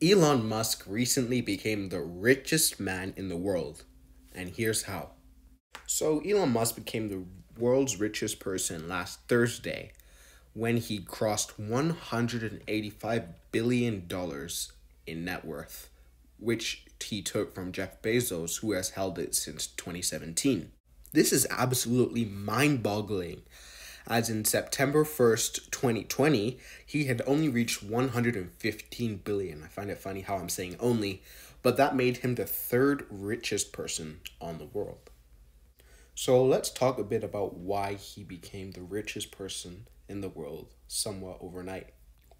Elon Musk recently became the richest man in the world, and here's how. So, Elon Musk became the world's richest person last Thursday when he crossed $185 billion in net worth, which he took from Jeff Bezos, who has held it since 2017. This is absolutely mind boggling as in September 1st, 2020, he had only reached 115 billion. I find it funny how I'm saying only, but that made him the third richest person on the world. So let's talk a bit about why he became the richest person in the world somewhat overnight.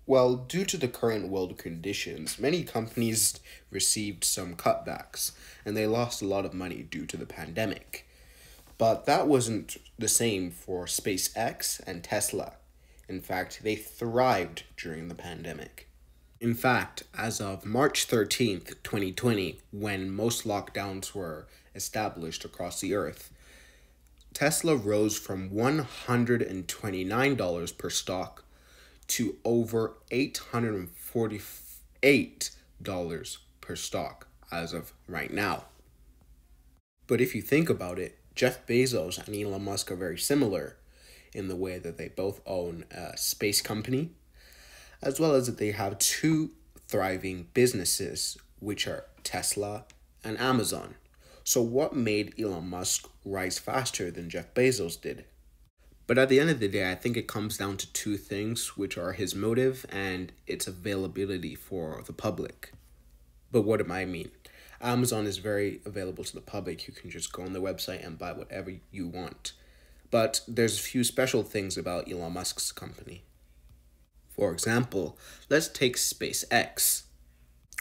Well, due to the current world conditions, many companies received some cutbacks and they lost a lot of money due to the pandemic. But that wasn't the same for SpaceX and Tesla. In fact, they thrived during the pandemic. In fact, as of March 13th, 2020, when most lockdowns were established across the earth, Tesla rose from $129 per stock to over $848 per stock as of right now. But if you think about it, Jeff Bezos and Elon Musk are very similar in the way that they both own a space company, as well as that they have two thriving businesses, which are Tesla and Amazon. So, what made Elon Musk rise faster than Jeff Bezos did? But at the end of the day, I think it comes down to two things, which are his motive and its availability for the public. But what do I mean? Amazon is very available to the public. You can just go on their website and buy whatever you want. But there's a few special things about Elon Musk's company. For example, let's take SpaceX.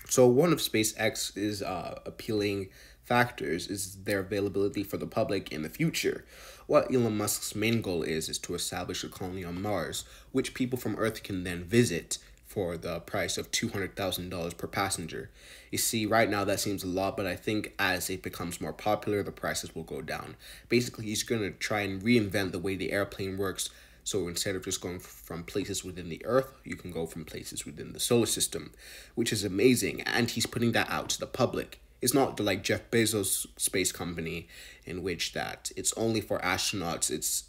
So one of SpaceX's uh, appealing factors is their availability for the public in the future. What Elon Musk's main goal is is to establish a colony on Mars, which people from Earth can then visit for the price of $200,000 per passenger. You see, right now that seems a lot, but I think as it becomes more popular, the prices will go down. Basically, he's going to try and reinvent the way the airplane works. So instead of just going from places within the Earth, you can go from places within the solar system, which is amazing. And he's putting that out to the public. It's not like Jeff Bezos' space company in which that it's only for astronauts. It's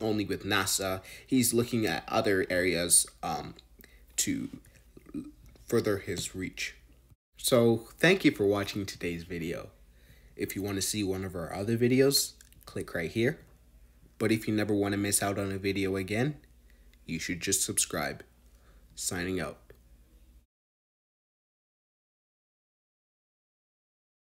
only with NASA. He's looking at other areas um, to further his reach. So thank you for watching today's video. If you want to see one of our other videos, click right here. But if you never want to miss out on a video again, you should just subscribe. Signing out.